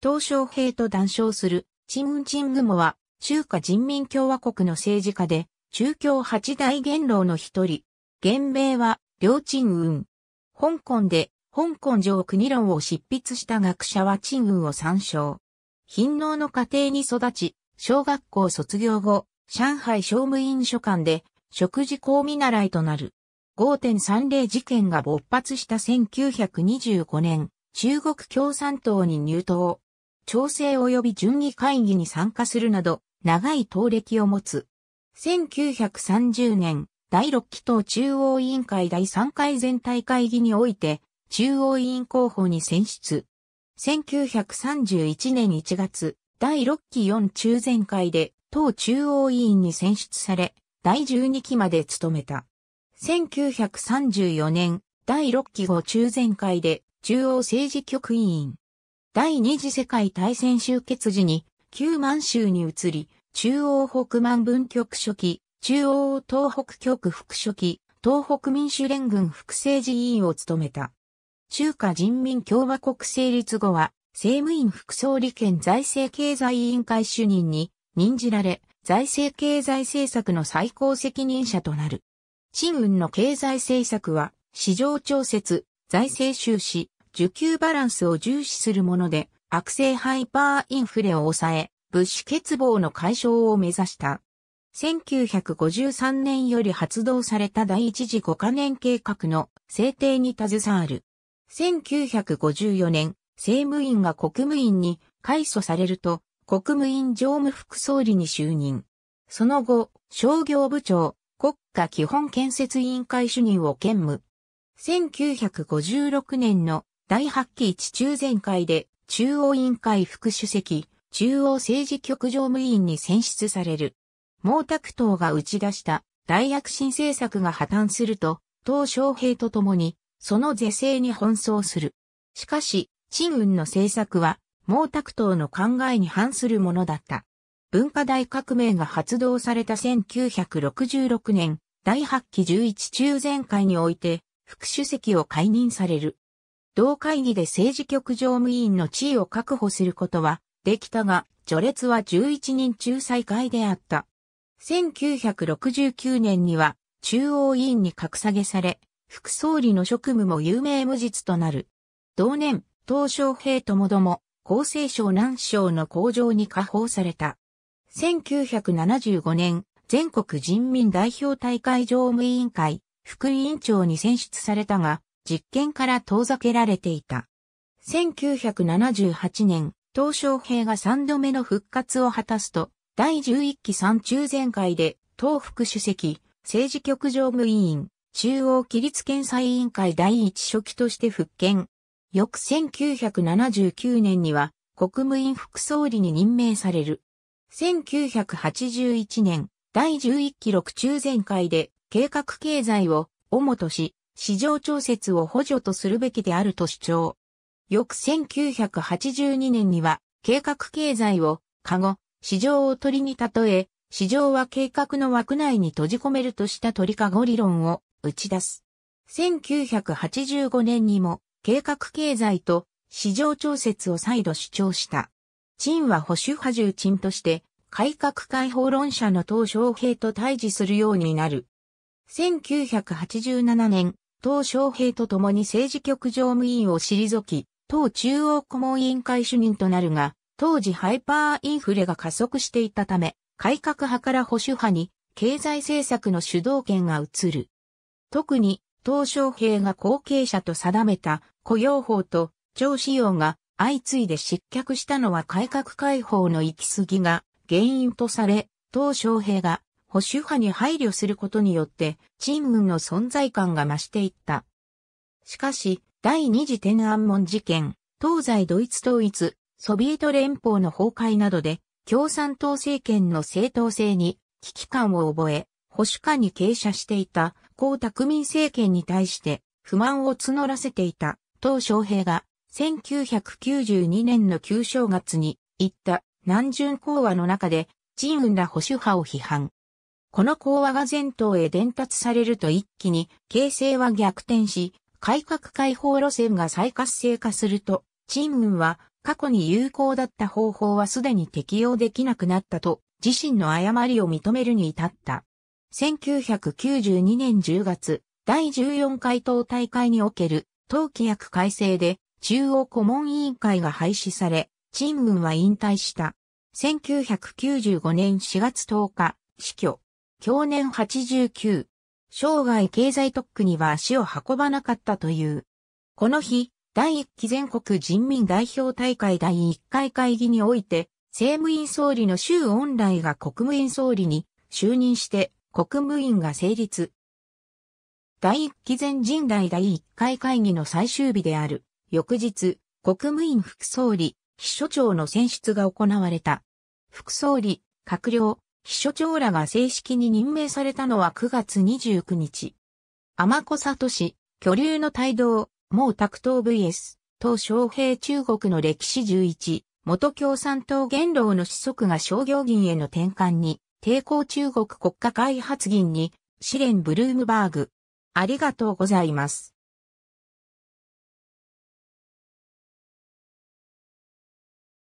鄧小平と談笑する、チン・ウン・チン・グモは、中華人民共和国の政治家で、中共八大元老の一人。元名は、両チン・ウン。香港で、香港上国論を執筆した学者はチン・ウンを参照。貧農の家庭に育ち、小学校卒業後、上海商務院所管で、食事校見習いとなる。5.30事件が勃発した1925年、中国共産党に入党。調整及び準議会議に参加するなど、長い党歴を持つ。1930年、第6期党中央委員会第3回全体会議において、中央委員候補に選出。1931年1月、第6期4中全会で、党中央委員に選出され、第12期まで務めた。1934年、第6期5中全会で、中央政治局委員。第二次世界大戦終結時に、旧満州に移り、中央北満分局書記、中央東北局副書記、東北民主連軍副政治委員を務めた。中華人民共和国成立後は、政務院副総理兼財政経済委員会主任に任じられ、財政経済政策の最高責任者となる。陳雲の経済政策は、市場調節、財政収支、受給バランスを重視するもので、悪性ハイパーインフレを抑え、物資欠乏の解消を目指した。1953年より発動された第一次5カ年計画の制定に携わる。1954年、政務院が国務院に改組されると、国務院常務副総理に就任。その後、商業部長、国家基本建設委員会主任を兼務。1956年の第8期一中全会で、中央委員会副主席、中央政治局常務委員に選出される。毛沢東が打ち出した大躍進政策が破綻すると、鄧小平と共に、その是正に奔走する。しかし、陳雲の政策は、毛沢東の考えに反するものだった。文化大革命が発動された1966年、第8期11中全会において、副主席を解任される。同会議で政治局常務委員の地位を確保することはできたが、序列は11人中最下位であった。1969年には中央委員に格下げされ、副総理の職務も有名無実となる。同年、東小平ともども、厚生省南省の工場に下放された。1975年、全国人民代表大会常務委員会、副委員長に選出されたが、実験から遠ざけられていた。1978年、東小平が3度目の復活を果たすと、第11期3中全会で、党副主席、政治局常務委員、中央規律検査委員会第一書記として復権。翌1979年には、国務院副総理に任命される。1981年、第11期6中全会で、計画経済を、主とし、市場調節を補助とするべきであると主張。翌1982年には、計画経済を、カゴ、市場を鳥に例え、市場は計画の枠内に閉じ込めるとした鳥かご理論を打ち出す。1985年にも、計画経済と市場調節を再度主張した。陳は保守派重鎮として、改革開放論者の鄧小平と対峙するようになる。1987年、党昌平と共に政治局常務委員を退き、党中央顧問委員会主任となるが、当時ハイパーインフレが加速していたため、改革派から保守派に経済政策の主導権が移る。特に、党小平が後継者と定めた雇用法と超使用が相次いで失脚したのは改革開放の行き過ぎが原因とされ、党小平が保守派に配慮することによって、陳雲の存在感が増していった。しかし、第二次天安門事件、東西ドイツ統一、ソビエト連邦の崩壊などで、共産党政権の正当性に危機感を覚え、保守化に傾斜していた、江沢民政権に対して不満を募らせていた、当昌平が、1992年の旧正月に、言った、南巡講話の中で、陳雲ら保守派を批判。この講話が前頭へ伝達されると一気に形勢は逆転し、改革開放路線が再活性化すると、陳雲は過去に有効だった方法はすでに適用できなくなったと、自身の誤りを認めるに至った。1992年10月、第14回党大会における党規約改正で中央顧問委員会が廃止され、陳雲は引退した。1995年4月10日、死去。去年89。生涯経済特区には足を運ばなかったという。この日、第1期全国人民代表大会第1回会議において、政務院総理の周恩来が国務院総理に就任して国務院が成立。第1期全人代第1回会議の最終日である、翌日、国務院副総理、秘書長の選出が行われた。副総理、閣僚、秘書長らが正式に任命されたのは9月29日。天子里氏、巨流の帯同、毛沢東 VS、東昌平中国の歴史11、元共産党元老の子息が商業銀への転換に、抵抗中国国家開発銀に、試練ブルームバーグ。ありがとうございます。